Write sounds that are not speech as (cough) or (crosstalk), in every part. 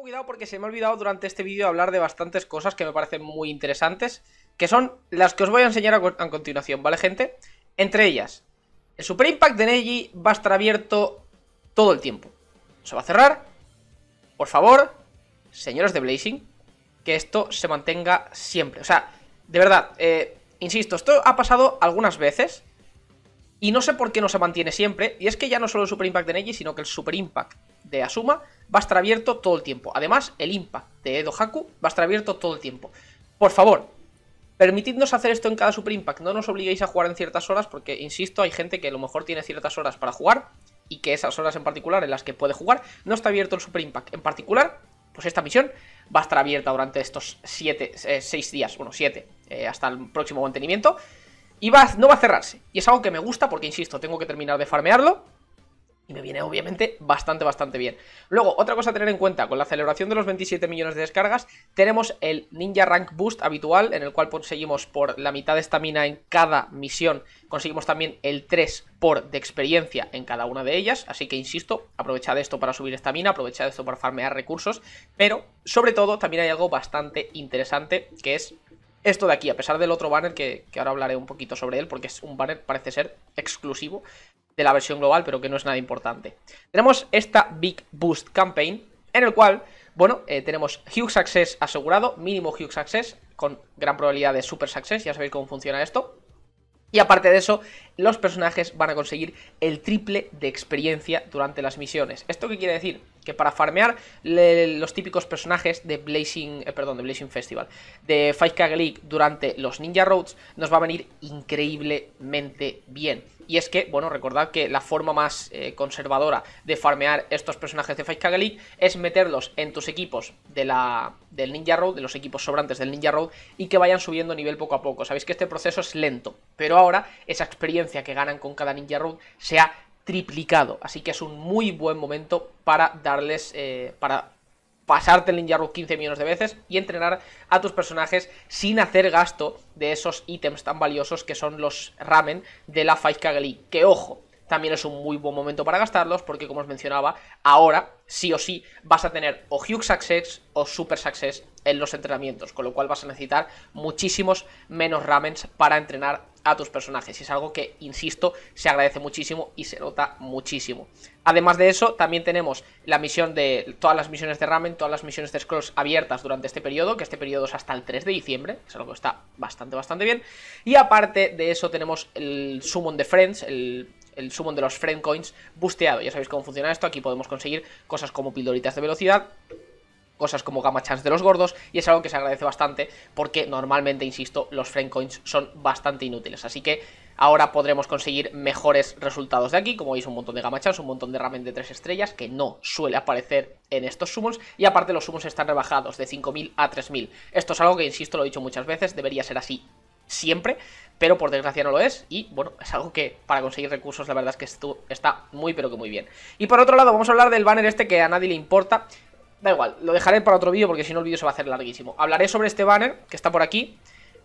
cuidado porque se me ha olvidado durante este vídeo hablar de bastantes cosas que me parecen muy interesantes, que son las que os voy a enseñar a, continuación, ¿vale, gente? Entre ellas, el Super Impact de Neji va a estar abierto todo el tiempo. Se va a cerrar. Por favor, señores de Blazing, que esto se mantenga siempre. O sea, de verdad, eh, insisto, esto ha pasado algunas veces y no sé por qué no se mantiene siempre. Y es que ya no solo el Super Impact de Neji, sino que el Super Impact de Asuma va a estar abierto todo el tiempo. Además, el Impact de Edo Haku va a estar abierto todo el tiempo. Por favor, permitidnos hacer esto en cada Super Impact. No nos obliguéis a jugar en ciertas horas porque, insisto, hay gente que a lo mejor tiene ciertas horas para jugar y que esas horas en particular en las que puede jugar no está abierto el Super Impact. En particular, pues esta misión va a estar abierta durante estos 6 eh, días, bueno, 7, eh, hasta el próximo mantenimiento. Y va, no va a cerrarse. Y es algo que me gusta porque, insisto, tengo que terminar de farmearlo me viene obviamente bastante, bastante bien. Luego, otra cosa a tener en cuenta, con la celebración de los 27 millones de descargas, tenemos el Ninja Rank Boost habitual, en el cual conseguimos por la mitad de mina en cada misión, conseguimos también el 3 por de experiencia en cada una de ellas, así que insisto, aprovechad esto para subir estamina, aprovechad esto para farmear recursos, pero sobre todo también hay algo bastante interesante que es esto de aquí, a pesar del otro banner que, ahora hablaré un poquito sobre él, porque es un banner, parece ser, exclusivo de la versión global, pero que no es nada importante. Tenemos esta Big Boost Campaign, en el cual, bueno, eh, tenemos Huge Success asegurado, mínimo Huge Success, con gran probabilidad de Super Success, ya sabéis cómo funciona esto. Y aparte de eso, los personajes van a conseguir el triple de experiencia durante las misiones. ¿Esto qué quiere decir? que para farmear los típicos personajes de Blazing, eh, perdón, de Blazing Festival, de 5K League durante los Ninja Roads, nos va a venir increíblemente bien. Y es que, bueno, recordad que la forma más eh, conservadora de farmear estos personajes de Fight League es meterlos en tus equipos de la, del Ninja Road, de los equipos sobrantes del Ninja Road, y que vayan subiendo nivel poco a poco. Sabéis que este proceso es lento, pero ahora esa experiencia que ganan con cada Ninja Road sea triplicado. Así que es un muy buen momento para darles, eh, para pasarte el Ninja 15 millones de veces y entrenar a tus personajes sin hacer gasto de esos ítems tan valiosos que son los ramen de la Fight Kageli. Que ojo, también es un muy buen momento para gastarlos, porque como os mencionaba, ahora sí o sí vas a tener o Huge Success o Super Success en los entrenamientos, con lo cual vas a necesitar muchísimos menos ramens para entrenar a tus personajes. Y es algo que, insisto, se agradece muchísimo y se nota muchísimo. Además de eso, también tenemos la misión de todas las misiones de ramen, todas las misiones de scrolls abiertas durante este periodo, que este periodo es hasta el 3 de diciembre, es algo que está bastante, bastante bien. Y aparte de eso, tenemos el Summon de Friends, el el summon de los friend coins busteado. Ya sabéis cómo funciona esto, aquí podemos conseguir cosas como pildoritas de velocidad, cosas como Gamma Chance de los gordos, y es algo que se agradece bastante, porque normalmente, insisto, los Friend Coins son bastante inútiles, así que ahora podremos conseguir mejores resultados de aquí, como veis un montón de Gamma Chance, un montón de ramen de 3 estrellas, que no suele aparecer en estos summons, y aparte los summons están rebajados de 5.000 a 3.000, esto es algo que, insisto, lo he dicho muchas veces, debería ser así siempre, pero por desgracia no lo es y bueno, es algo que para conseguir recursos la verdad es que esto está muy pero que muy bien. Y por otro lado vamos a hablar del banner este que a nadie le importa, da igual, lo dejaré para otro vídeo porque si no el vídeo se va a hacer larguísimo. Hablaré sobre este banner que está por aquí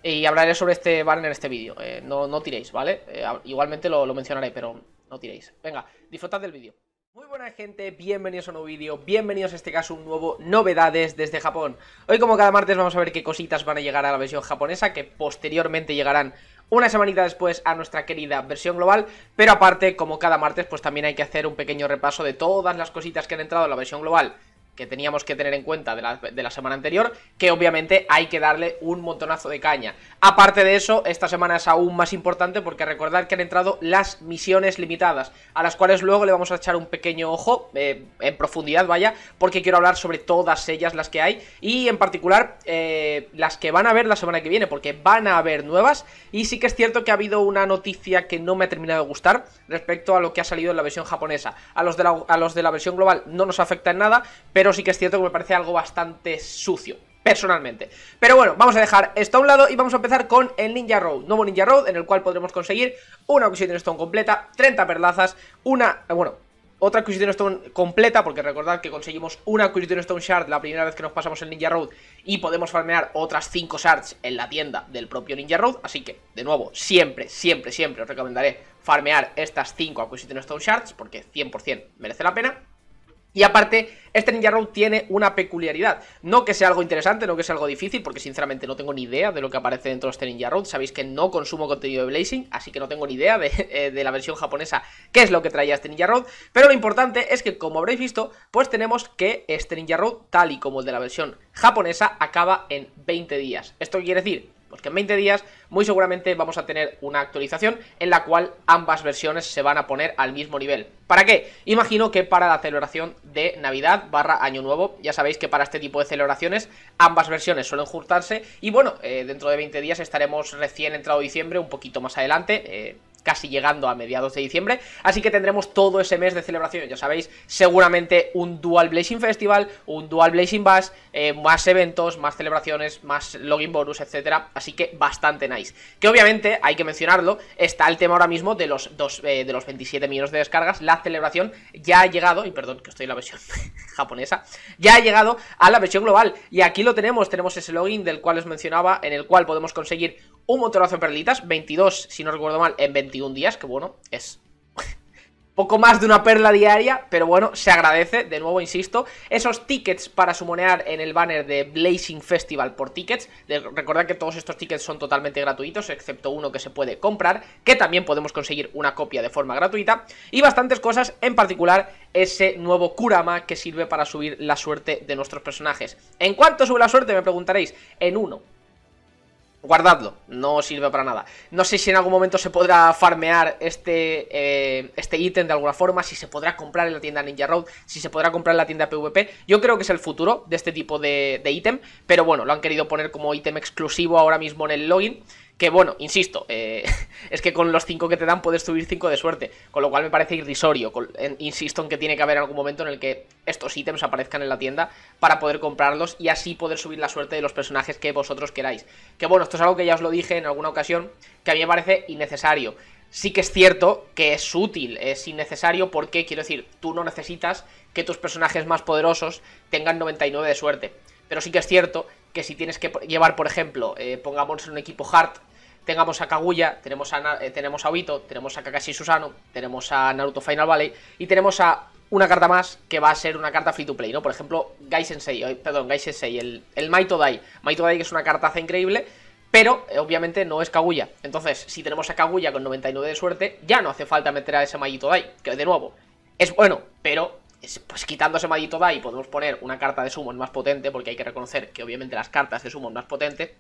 y hablaré sobre este banner en este vídeo, eh, no, no, tiréis, ¿vale? Eh, igualmente lo, lo mencionaré, pero no tiréis. Venga, disfrutad del vídeo. Muy buena gente, bienvenidos a un nuevo vídeo, bienvenidos a este caso un nuevo Novedades desde Japón Hoy como cada martes vamos a ver qué cositas van a llegar a la versión japonesa que posteriormente llegarán una semanita después a nuestra querida versión global Pero aparte, como cada martes, pues también hay que hacer un pequeño repaso de todas las cositas que han entrado en la versión global que teníamos que tener en cuenta de la, semana anterior, que obviamente hay que darle un montonazo de caña. Aparte de eso, esta semana es aún más importante porque recordar que han entrado las misiones limitadas, a las cuales luego le vamos a echar un pequeño ojo, eh, en profundidad vaya, porque quiero hablar sobre todas ellas las que hay, y en particular eh, las que van a ver la semana que viene, porque van a haber nuevas, y sí que es cierto que ha habido una noticia que no me ha terminado de gustar respecto a lo que ha salido en la versión japonesa. A los a los de la versión global no nos afecta en nada, pero pero sí que es cierto que me parece algo bastante sucio personalmente. Pero bueno, vamos a dejar esto a un lado y vamos a empezar con el Ninja Road, nuevo Ninja Road, en el cual podremos conseguir una Acquisition Stone completa, 30 perlazas, una, eh, bueno, otra Acquisition Stone completa, porque recordad que conseguimos una Acquisition Stone Shard la primera vez que nos pasamos el Ninja Road y podemos farmear otras 5 Shards en la tienda del propio Ninja Road, así que, de nuevo, siempre, siempre, siempre os recomendaré farmear estas 5 Acquisition Stone Shards porque 100% merece la pena. Y aparte, este Ninja Road tiene una peculiaridad. No que sea algo interesante, no que sea algo difícil, porque sinceramente no tengo ni idea de lo que aparece dentro de este Ninja Road. Sabéis que no consumo contenido de Blazing, así que no tengo ni idea de, eh, la versión japonesa qué es lo que traía este Ninja Road. Pero lo importante es que, como habréis visto, pues tenemos que este Ninja Road, tal y como el de la versión japonesa, acaba en 20 días. Esto quiere decir porque en 20 días muy seguramente vamos a tener una actualización en la cual ambas versiones se van a poner al mismo nivel. ¿Para qué? Imagino que para la celebración de Navidad barra Año Nuevo, ya sabéis que para este tipo de celebraciones ambas versiones suelen juntarse y bueno, eh, dentro de 20 días estaremos recién entrado diciembre, un poquito más adelante, eh, casi llegando a mediados de diciembre, así que tendremos todo ese mes de celebración, ya sabéis, seguramente un Dual Blazing Festival, un Dual Blazing Bash, eh, más eventos, más celebraciones, más login bonus, etcétera, así que bastante nice. Que obviamente, hay que mencionarlo, está el tema ahora mismo de los, dos, eh, de los 27 millones de descargas, la celebración ya ha llegado, y perdón que estoy en la versión (laughs) japonesa, ya ha llegado a la versión global, y aquí lo tenemos, tenemos ese login del cual os mencionaba, en el cual podemos conseguir un motorazo de perlitas, 22, si no recuerdo mal, en 21 días, que bueno, es (laughs) poco más de una perla diaria, pero bueno, se agradece, de nuevo insisto, esos tickets para sumonear en el banner de Blazing Festival por tickets, recordad que todos estos tickets son totalmente gratuitos, excepto uno que se puede comprar, que también podemos conseguir una copia de forma gratuita, y bastantes cosas, en particular ese nuevo Kurama que sirve para subir la suerte de nuestros personajes. ¿En cuánto sube la suerte? Me preguntaréis, en uno Guardadlo, no sirve para nada. No sé si en algún momento se podrá farmear este eh, este ítem de alguna forma, si se podrá comprar en la tienda Ninja Road, si se podrá comprar en la tienda PvP. Yo creo que es el futuro de este tipo de, de ítem, pero bueno, lo han querido poner como ítem exclusivo ahora mismo en el login. Que bueno, insisto, eh, (laughs) es que con los 5 que te dan puedes subir 5 de suerte, con lo cual me parece irrisorio. insisto en que tiene que haber algún momento en el que estos ítems aparezcan en la tienda para poder comprarlos y así poder subir la suerte de los personajes que vosotros queráis. Que bueno, esto es algo que ya os lo dije en alguna ocasión, que a mí me parece innecesario. Sí que es cierto que es útil, es innecesario porque, quiero decir, tú no necesitas que tus personajes más poderosos tengan 99 de suerte pero sí que es cierto que si tienes que llevar, por ejemplo, eh, pongamos en un equipo hard, tengamos a Kaguya, tenemos a, eh, tenemos a Obito, tenemos a Kakashi Susano, tenemos a Naruto Final Valley y tenemos a una carta más que va a ser una carta free to play, ¿no? Por ejemplo, Gai Sensei, eh, perdón, Gai el, el Maito Dai. Maito Dai que es una cartaza increíble, pero obviamente no es Kaguya. Entonces, si tenemos a Kaguya con 99 de suerte, ya no hace falta meter a ese Maito Dai, que de nuevo es bueno, pero pues quitándose Maldito y podemos poner una carta de summon más potente, porque hay que reconocer que obviamente las cartas de summon más potente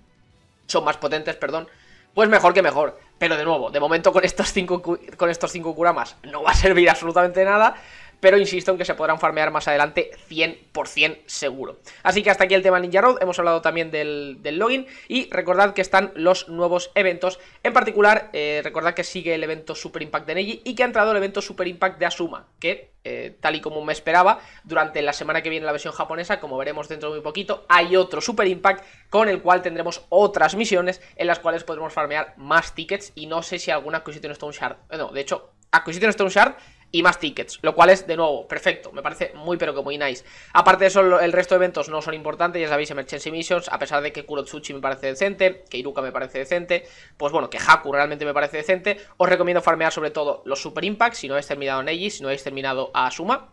son más potentes, perdón, pues mejor que mejor. Pero de nuevo, de momento con estos 5 con estos cinco kuramas no va a servir absolutamente nada, pero insisto en que se podrán farmear más adelante 100% seguro. Así que hasta aquí el tema Ninja Road, hemos hablado también del, login y recordad que están los nuevos eventos, en particular eh, recordad que sigue el evento Super Impact de Neji y que ha entrado el evento Super Impact de Asuma, que eh, tal y como me esperaba, durante la semana que viene la versión japonesa, como veremos dentro de muy poquito, hay otro Super Impact con el cual tendremos otras misiones en las cuales podremos farmear más tickets y no sé si alguna Acquisition Stone Shard, eh, no, de hecho, Acquisition Stone Shard y más tickets, lo cual es, de nuevo, perfecto, me parece muy pero que muy nice. Aparte de eso, el resto de eventos no son importantes, ya sabéis, Emergency Missions, a pesar de que Kurotsuchi me parece decente, que Iruka me parece decente, pues bueno, que Haku realmente me parece decente, os recomiendo farmear sobre todo los Super Impacts, si no habéis terminado Neji, si no habéis terminado a Asuma,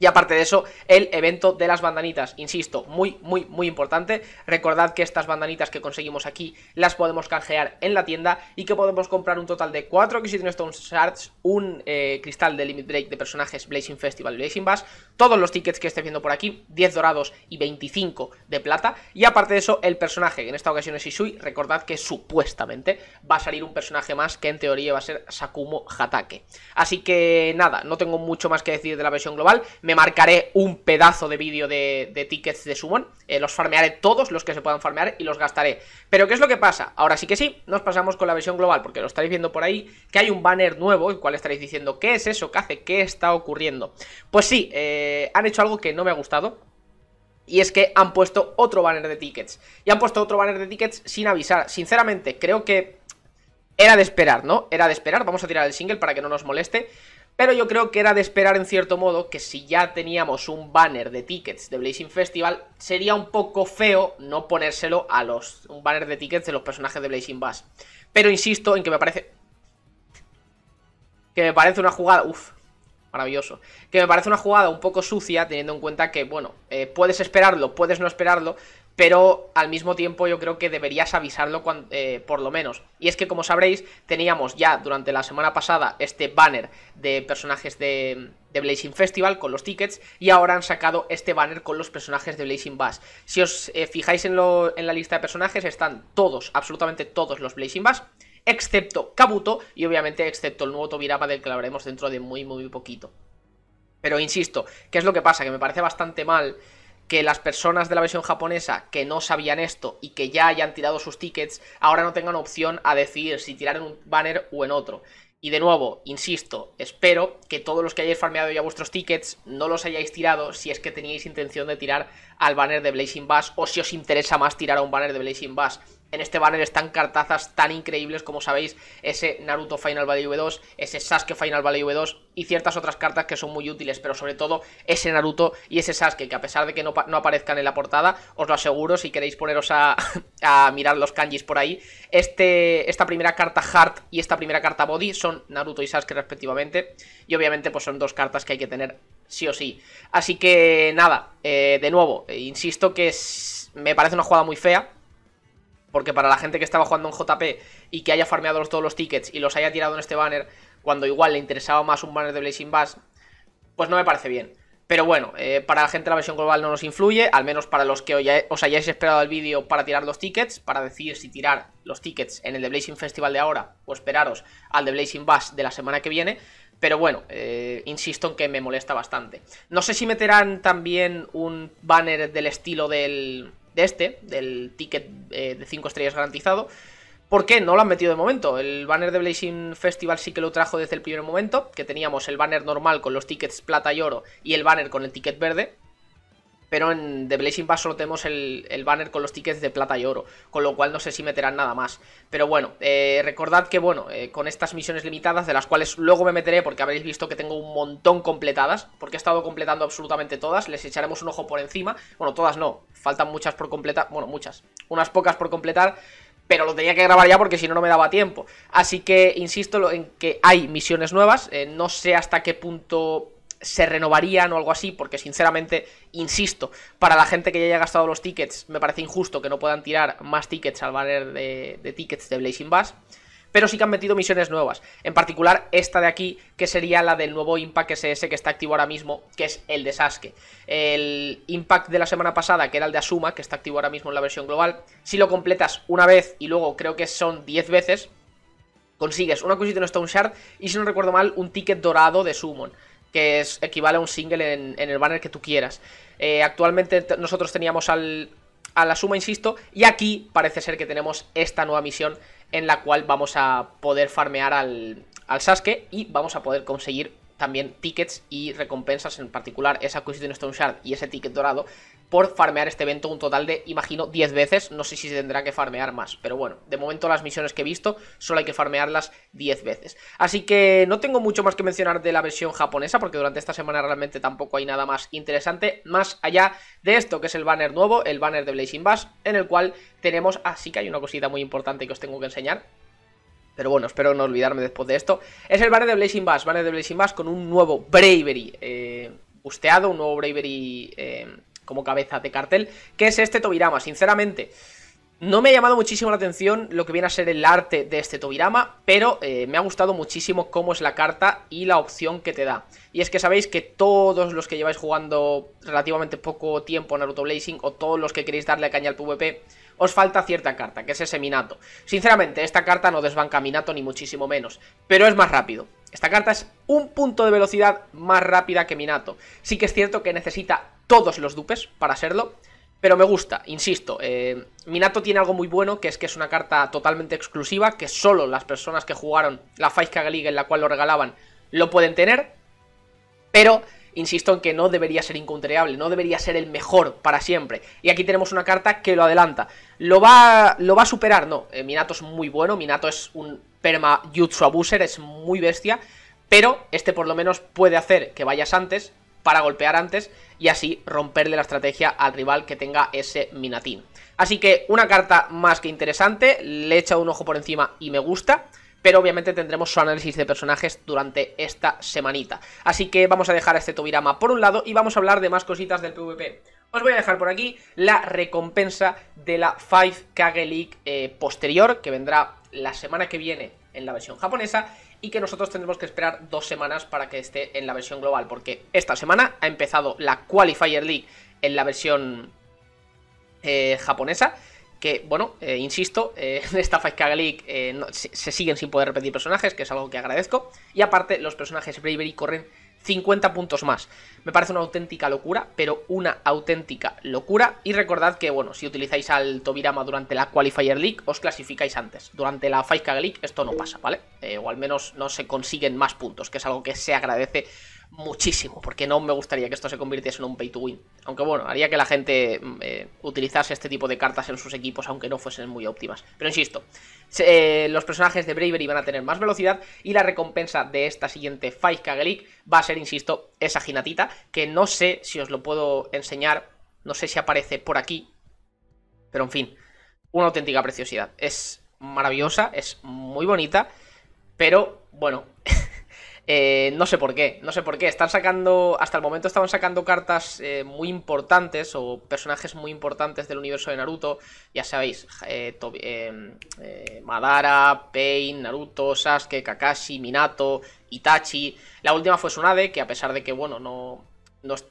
y aparte de eso, el evento de las bandanitas, insisto, muy, muy, muy importante. Recordad que estas bandanitas que conseguimos aquí las podemos canjear en la tienda y que podemos comprar un total de 4 Acquisition Stone Shards, un eh, cristal de Limit Break de personajes Blazing Festival y Blazing Bass, todos los tickets que esté viendo por aquí, 10 dorados y 25 de plata. Y aparte de eso, el personaje, que en esta ocasión es Isui, recordad que supuestamente va a salir un personaje más que en teoría va a ser Sakumo Hatake. Así que nada, no tengo mucho más que decir de la versión global me marcaré un pedazo de vídeo de, tickets de Summon. Eh, los farmearé todos los que se puedan farmear y los gastaré. Pero ¿qué es lo que pasa? Ahora sí que sí, nos pasamos con la versión global, porque lo estáis viendo por ahí, que hay un banner nuevo, el cual estaréis diciendo, ¿qué es eso? ¿Qué hace? ¿Qué está ocurriendo? Pues sí, eh, han hecho algo que no me ha gustado, y es que han puesto otro banner de tickets. Y han puesto otro banner de tickets sin avisar. Sinceramente, creo que era de esperar, ¿no? Era de esperar. Vamos a tirar el single para que no nos moleste. Pero yo creo que era de esperar en cierto modo que si ya teníamos un banner de tickets de Blazing Festival, sería un poco feo no ponérselo a los un banner de tickets de los personajes de Blazing Bass. Pero insisto en que me parece que me parece una jugada, uff, maravilloso. Que me parece una jugada un poco sucia, teniendo en cuenta que, bueno, eh, puedes esperarlo, puedes no esperarlo, pero al mismo tiempo yo creo que deberías avisarlo eh, por lo menos. Y es que como sabréis, teníamos ya durante la semana pasada este banner de personajes de, Blazing Festival con los tickets y ahora han sacado este banner con los personajes de Blazing Bass. Si os eh, fijáis en, la lista de personajes están todos, absolutamente todos los Blazing Bass excepto Kabuto y obviamente excepto el nuevo Tobirama del que hablaremos dentro de muy muy poquito. Pero insisto, ¿qué es lo que pasa? Que me parece bastante mal que las personas de la versión japonesa que no sabían esto y que ya hayan tirado sus tickets, ahora no tengan opción a decidir si tirar en un banner o en otro. Y de nuevo, insisto, espero que todos los que hayáis farmeado ya vuestros tickets no los hayáis tirado si es que teníais intención de tirar al banner de Blazing Bass o si os interesa más tirar a un banner de Blazing Bass. En este banner están cartazas tan increíbles como sabéis, ese Naruto Final Valley V2, ese Sasuke Final Valley V2 y ciertas otras cartas que son muy útiles, pero sobre todo ese Naruto y ese Sasuke, que a pesar de que no, aparezcan en la portada, os lo aseguro, si queréis poneros (laughs) a, mirar los kanjis por ahí, este, esta primera carta Heart y esta primera carta Body son Naruto y Sasuke respectivamente, y obviamente pues son dos cartas que hay que tener sí o sí. Así que nada, eh, de nuevo, eh, insisto que me parece una jugada muy fea, porque para la gente que estaba jugando en JP y que haya farmeado todos los tickets y los haya tirado en este banner, cuando igual le interesaba más un banner de Blazing Bass, pues no me parece bien. Pero bueno, eh, para la gente la versión global no nos influye, al menos para los que os hayáis esperado el vídeo para tirar los tickets, para decidir si tirar los tickets en el de Blazing Festival de ahora o esperaros al de Blazing Bass de la semana que viene. Pero bueno, eh, insisto en que me molesta bastante. No sé si meterán también un banner del estilo del, de este, del ticket eh, de 5 estrellas garantizado. ¿Por qué? No lo han metido de momento. El banner de Blazing Festival sí que lo trajo desde el primer momento, que teníamos el banner normal con los tickets plata y oro y el banner con el ticket verde pero en The Blazing Pass solo tenemos el, banner con los tickets de plata y oro, con lo cual no sé si meterán nada más. Pero bueno, eh, recordad que bueno, eh, con estas misiones limitadas, de las cuales luego me meteré porque habréis visto que tengo un montón completadas, porque he estado completando absolutamente todas, les echaremos un ojo por encima, bueno, todas no, faltan muchas por completar, bueno, muchas, unas pocas por completar, pero lo tenía que grabar ya porque si no, no me daba tiempo. Así que insisto en que hay misiones nuevas, eh, no sé hasta qué punto se renovarían o algo así, porque sinceramente, insisto, para la gente que ya haya gastado los tickets, me parece injusto que no puedan tirar más tickets al valer de, tickets de Blazing Bass. Pero sí que han metido misiones nuevas, en particular esta de aquí, que sería la del nuevo Impact SS que está activo ahora mismo, que es el de Sasuke. El Impact de la semana pasada, que era el de Asuma, que está activo ahora mismo en la versión global, si lo completas una vez y luego creo que son 10 veces, consigues una en Stone Shard y si no recuerdo mal, un ticket dorado de Summon que es, equivale a un single en, el banner que tú quieras. Eh, actualmente nosotros teníamos al, a la suma, insisto, y aquí parece ser que tenemos esta nueva misión en la cual vamos a poder farmear al, al Sasuke y vamos a poder conseguir también tickets y recompensas, en particular esa de Stone Shard y ese ticket dorado por farmear este evento un total de, imagino, 10 veces. No sé si se tendrá que farmear más, pero bueno, de momento las misiones que he visto solo hay que farmearlas 10 veces. Así que no tengo mucho más que mencionar de la versión japonesa, porque durante esta semana realmente tampoco hay nada más interesante, más allá de esto, que es el banner nuevo, el banner de Blazing Bass, en el cual tenemos, así sí que hay una cosita muy importante que os tengo que enseñar, pero bueno, espero no olvidarme después de esto. Es el banner de Blazing Bass, banner de Blazing Bass con un nuevo Bravery eh, busteado, un nuevo Bravery eh, como cabeza de cartel, que es este Tobirama, sinceramente. No me ha llamado muchísimo la atención lo que viene a ser el arte de este Tobirama, pero eh, me ha gustado muchísimo cómo es la carta y la opción que te da. Y es que sabéis que todos los que lleváis jugando relativamente poco tiempo Naruto Blazing o todos los que queréis darle caña al PvP, os falta cierta carta, que es ese Minato. Sinceramente, esta carta no desbanca a Minato ni muchísimo menos, pero es más rápido. Esta carta es un punto de velocidad más rápida que Minato. Sí que es cierto que necesita todos los dupes para serlo. Pero me gusta, insisto, eh, Minato tiene algo muy bueno, que es que es una carta totalmente exclusiva, que solo las personas que jugaron la Fight League en la cual lo regalaban lo pueden tener. Pero insisto en que no debería ser incontreable. no debería ser el mejor para siempre. Y aquí tenemos una carta que lo adelanta. ¿Lo va, lo va a superar? No, eh, Minato es muy bueno, Minato es un perma Jutsu Abuser, es muy bestia, pero este por lo menos puede hacer que vayas antes para golpear antes y así romperle la estrategia al rival que tenga ese minatín. Así que una carta más que interesante, le he un ojo por encima y me gusta pero obviamente tendremos su análisis de personajes durante esta semanita. Así que vamos a dejar a este Tobirama por un lado y vamos a hablar de más cositas del PvP. Os voy a dejar por aquí la recompensa de la 5 Kage League eh, posterior, que vendrá la semana que viene en la versión japonesa, y que nosotros tendremos que esperar dos semanas para que esté en la versión global, porque esta semana ha empezado la Qualifier League en la versión eh, japonesa, que bueno, eh, insisto, eh, (laughs) en esta Fight Kaga League se, se siguen sin poder repetir personajes, que es algo que agradezco, y aparte los personajes Bravery corren 50 puntos más. Me parece una auténtica locura, pero una auténtica locura. Y recordad que, bueno, si utilizáis al Tobirama durante la Qualifier League, os clasificáis antes. Durante la faika League esto no pasa, ¿vale? Eh, o al menos no se consiguen más puntos, que es algo que se agradece muchísimo, porque no me gustaría que esto se convirtiese en un pay to win. Aunque bueno, haría que la gente mm, eh, utilizase este tipo de cartas en sus equipos, aunque no fuesen muy óptimas. Pero insisto, eh, los personajes de Bravery van a tener más velocidad y la recompensa de esta siguiente Fight Kagelik va a ser, insisto, esa ginatita, que no sé si os lo puedo enseñar, no sé si aparece por aquí, pero en fin, una auténtica preciosidad. Es maravillosa, es muy bonita, pero bueno... (laughs) Eh, no sé por qué, no sé por qué. Están sacando, hasta el momento estaban sacando cartas eh, muy importantes o personajes muy importantes del universo de Naruto. Ya sabéis, eh, Madara, Pain, Naruto, Sasuke, Kakashi, Minato, Itachi. La última fue Tsunade, que a pesar de que, bueno, no, no es,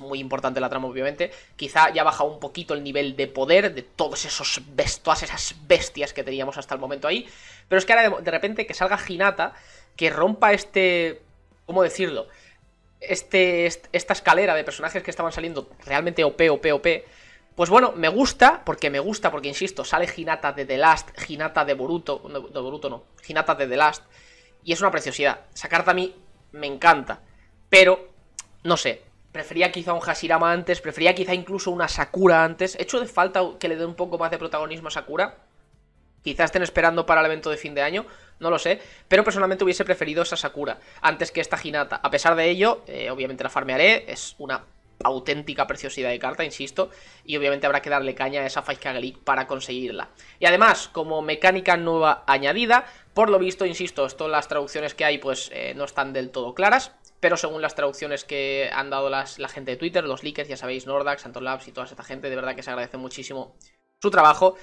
muy importante la trama, obviamente, quizá ya ha bajado un poquito el nivel de poder de todos esos todas esas bestias que teníamos hasta el momento ahí. Pero es que ahora de repente que salga Hinata que rompa este... ¿Cómo decirlo? Este, esta escalera de personajes que estaban saliendo realmente OP, OP, OP. Pues bueno, me gusta, porque me gusta, porque insisto, sale Hinata de The Last, Hinata de Boruto, no, de Boruto no, Hinata de The Last, y es una preciosidad. carta a mí me encanta, pero, no sé, prefería quizá un Hashirama antes, prefería quizá incluso una Sakura antes. He hecho de falta que le dé un poco más de protagonismo a Sakura, Quizás estén esperando para el evento de fin de año, no lo sé, pero personalmente hubiese preferido esa Sakura antes que esta Ginata. A pesar de ello, eh, obviamente la farmearé, es una auténtica preciosidad de carta, insisto, y obviamente habrá que darle caña a esa Fight para conseguirla. Y además, como mecánica nueva añadida, por lo visto, insisto, todas las traducciones que hay pues eh, no están del todo claras, pero según las traducciones que han dado las, la gente de Twitter, los leakers, ya sabéis, Nordax, Labs y toda esta gente, de verdad que se agradece muchísimo su trabajo.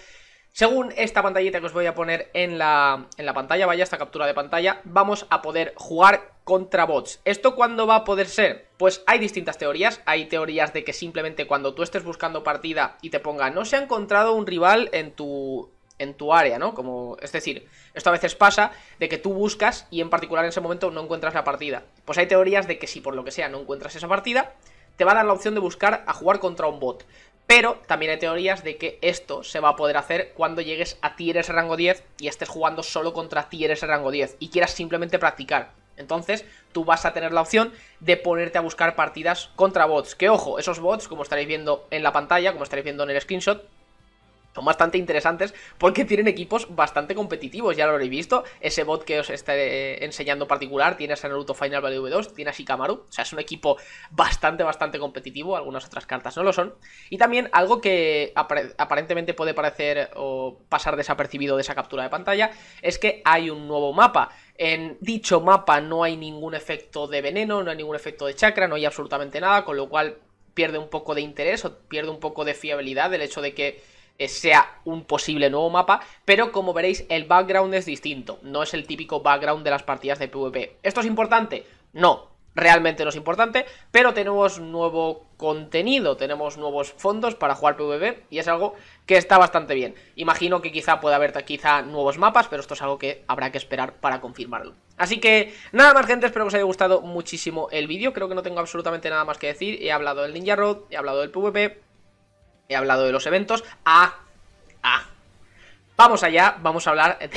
Según esta pantallita que os voy a poner en la, en la pantalla, vaya esta captura de pantalla, vamos a poder jugar contra bots. ¿Esto cuándo va a poder ser? Pues hay distintas teorías, hay teorías de que simplemente cuando tú estés buscando partida y te ponga no se ha encontrado un rival en tu en tu área, ¿no? Como, es decir, esto a veces pasa de que tú buscas y en particular en ese momento no encuentras la partida. Pues hay teorías de que si por lo que sea no encuentras esa partida, te va a dar la opción de buscar a jugar contra un bot. Pero también hay teorías de que esto se va a poder hacer cuando llegues a tieres rango 10 y estés jugando solo contra tieres rango 10 y quieras simplemente practicar. Entonces, tú vas a tener la opción de ponerte a buscar partidas contra bots. Que ojo, esos bots, como estaréis viendo en la pantalla, como estaréis viendo en el screenshot, son bastante interesantes porque tienen equipos bastante competitivos, ya lo habréis visto. Ese bot que os esté enseñando particular tiene a Naruto Final v 2 tiene a Shikamaru, o sea, es un equipo bastante, bastante competitivo, algunas otras cartas no lo son. Y también algo que aparentemente puede parecer o pasar desapercibido de esa captura de pantalla es que hay un nuevo mapa. En dicho mapa no hay ningún efecto de veneno, no hay ningún efecto de chakra, no hay absolutamente nada, con lo cual pierde un poco de interés o pierde un poco de fiabilidad el hecho de que sea un posible nuevo mapa, pero como veréis el background es distinto, no es el típico background de las partidas de PvP. ¿Esto es importante? No, realmente no es importante, pero tenemos nuevo contenido, tenemos nuevos fondos para jugar PvP y es algo que está bastante bien. Imagino que quizá pueda haber quizá nuevos mapas, pero esto es algo que habrá que esperar para confirmarlo. Así que nada más gente, espero que os haya gustado muchísimo el vídeo, creo que no tengo absolutamente nada más que decir, he hablado del Ninja Road, he hablado del PvP, he hablado de los eventos, ¡Ah! ¡Ah! Vamos allá, vamos a hablar... (laughs)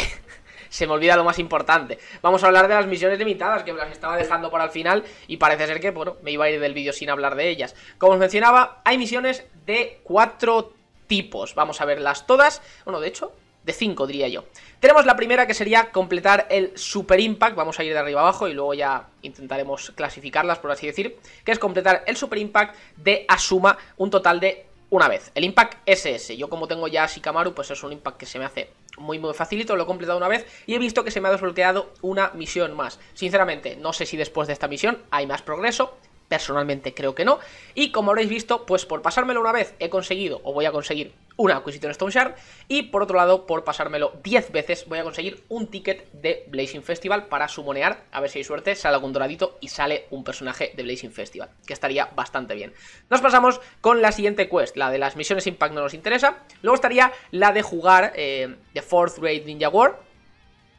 Se me olvida lo más importante. Vamos a hablar de las misiones limitadas, que me las estaba dejando para el final, y parece ser que, bueno, me iba a ir del vídeo sin hablar de ellas. Como os mencionaba, hay misiones de cuatro tipos. Vamos a verlas todas. Bueno, de hecho, de cinco, diría yo. Tenemos la primera que sería completar el Super Impact, vamos a ir de arriba abajo y luego ya intentaremos clasificarlas por así decir, que es completar el Super Impact de Asuma un total de una vez. El impact SS, Yo como tengo ya Shikamaru, pues es un impact que se me hace muy muy facilito, lo he completado una vez y he visto que se me ha desbloqueado una misión más. Sinceramente, no sé si después de esta misión hay más progreso, personalmente creo que no. Y como habréis visto, pues por pasármelo una vez he conseguido, o voy a conseguir una Acquisition Stone Shard. Y por otro lado, por pasármelo 10 veces, voy a conseguir un ticket de Blazing Festival para sumonear. A ver si hay suerte, sale algún doradito y sale un personaje de Blazing Festival, que estaría bastante bien. Nos pasamos con la siguiente quest, la de las misiones Impact no nos interesa. Luego estaría la de jugar eh, The Fourth Raid Ninja War,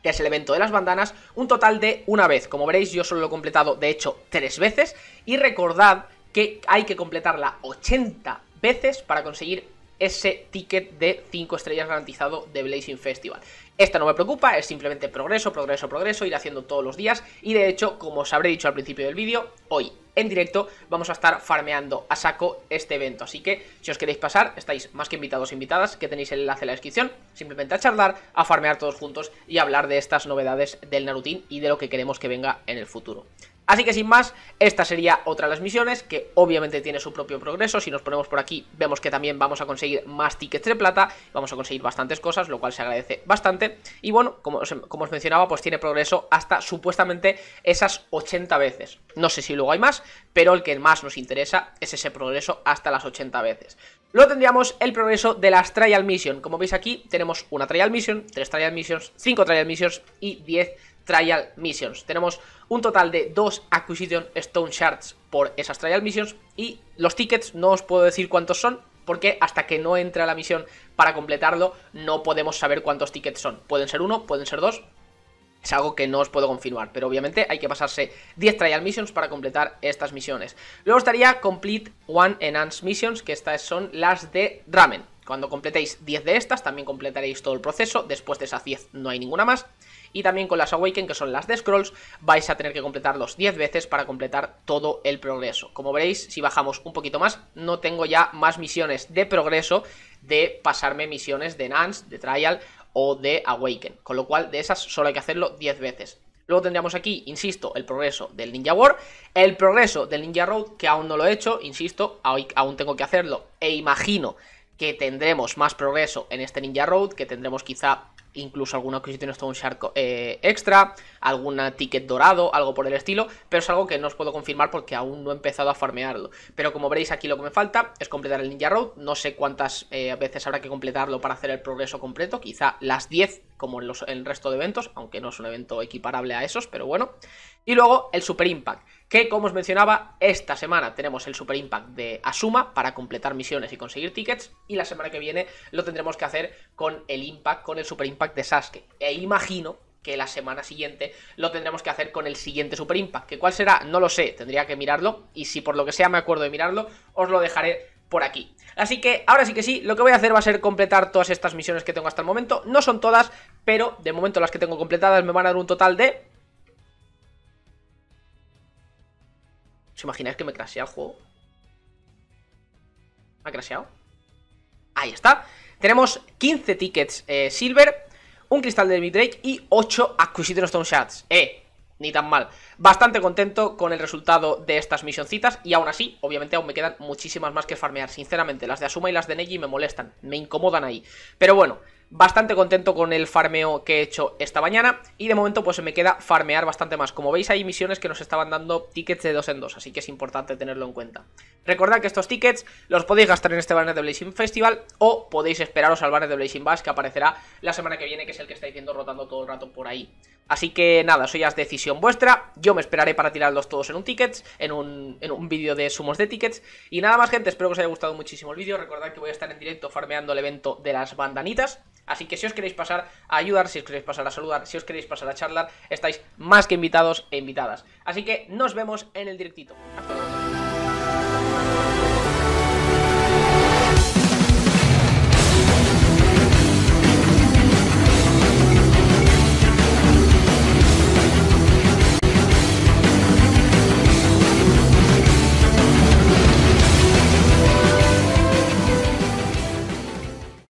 que es el evento de las bandanas, un total de una vez. Como veréis, yo solo lo he completado, de hecho, tres veces. Y recordad que hay que completarla 80 veces para conseguir ese ticket de 5 estrellas garantizado de Blazing Festival. Esta no me preocupa, es simplemente progreso, progreso, progreso, ir haciendo todos los días y de hecho, como os habré dicho al principio del vídeo, hoy en directo vamos a estar farmeando a saco este evento, así que si os queréis pasar, estáis más que invitados e invitadas, que tenéis el enlace en la descripción, simplemente a charlar, a farmear todos juntos y a hablar de estas novedades del Narutín y de lo que queremos que venga en el futuro. Así que sin más, esta sería otra de las misiones, que obviamente tiene su propio progreso, si nos ponemos por aquí vemos que también vamos a conseguir más tickets de plata, vamos a conseguir bastantes cosas, lo cual se agradece bastante, y bueno, como os, mencionaba, pues tiene progreso hasta supuestamente esas 80 veces, no sé si luego hay más, pero el que más nos interesa es ese progreso hasta las 80 veces. Luego tendríamos el progreso de las Trial Mission, como veis aquí tenemos una Trial Mission, tres Trial Missions, cinco Trial Missions y 10 Trial Missions. Tenemos un total de dos Acquisition Stone Shards por esas Trial Missions y los tickets no os puedo decir cuántos son porque hasta que no entra la misión para completarlo no podemos saber cuántos tickets son. Pueden ser uno, pueden ser dos, es algo que no os puedo confirmar, pero obviamente hay que pasarse 10 trial missions para completar estas misiones. Luego estaría Complete One Enhanced Missions, que estas son las de Ramen. Cuando completéis 10 de estas, también completaréis todo el proceso, después de esas 10 no hay ninguna más y también con las Awaken, que son las de Scrolls, vais a tener que completarlos 10 veces para completar todo el progreso. Como veréis, si bajamos un poquito más, no tengo ya más misiones de progreso de pasarme misiones de Nance, de Trial o de Awaken, con lo cual de esas solo hay que hacerlo 10 veces. Luego tendríamos aquí, insisto, el progreso del Ninja War, el progreso del Ninja Road, que aún no lo he hecho, insisto, aún tengo que hacerlo, e imagino que tendremos más progreso en este Ninja Road, que tendremos quizá incluso alguna que de un Shark eh, extra, alguna ticket dorado, algo por el estilo, pero es algo que no os puedo confirmar porque aún no he empezado a farmearlo. Pero como veréis aquí lo que me falta es completar el Ninja Road, no sé cuántas eh, veces habrá que completarlo para hacer el progreso completo, quizá las 10 como en el resto de eventos, aunque no es un evento equiparable a esos, pero bueno. Y luego el Super Impact que como os mencionaba, esta semana tenemos el Super Impact de Asuma para completar misiones y conseguir tickets y la semana que viene lo tendremos que hacer con el Impact, con el Super Impact de Sasuke. E imagino que la semana siguiente lo tendremos que hacer con el siguiente Super Impact, que cuál será, no lo sé, tendría que mirarlo y si por lo que sea me acuerdo de mirarlo, os lo dejaré por aquí. Así que ahora sí que sí, lo que voy a hacer va a ser completar todas estas misiones que tengo hasta el momento, no son todas, pero de momento las que tengo completadas me van a dar un total de ¿Os imagináis que me crashea el juego? ¿Me ha crasheado? Ahí está. Tenemos 15 tickets eh, silver, un cristal de midrake y 8 Acquisition Stone Shards. Eh, ni tan mal. Bastante contento con el resultado de estas misioncitas y aún así, obviamente aún me quedan muchísimas más que farmear. Sinceramente, las de Asuma y las de Neji me molestan, me incomodan ahí. Pero bueno, bastante contento con el farmeo que he hecho esta mañana y de momento pues se me queda farmear bastante más. Como veis hay misiones que nos estaban dando tickets de 2 en 2 así que es importante tenerlo en cuenta. Recordad que estos tickets los podéis gastar en este banner de Blazing Festival o podéis esperaros al banner de Blazing Bass, que aparecerá la semana que viene, que es el que estáis viendo rotando todo el rato por ahí. Así que nada, eso es decisión vuestra. Yo me esperaré para tirarlos todos en un ticket, en un, en un vídeo de sumos de tickets. Y nada más, gente, espero que os haya gustado muchísimo el vídeo. Recordad que voy a estar en directo farmeando el evento de las bandanitas. Así que si os queréis pasar a ayudar, si os queréis pasar a saludar, si os queréis pasar a charlar, estáis más que invitados e invitadas. Así que nos vemos en el directito.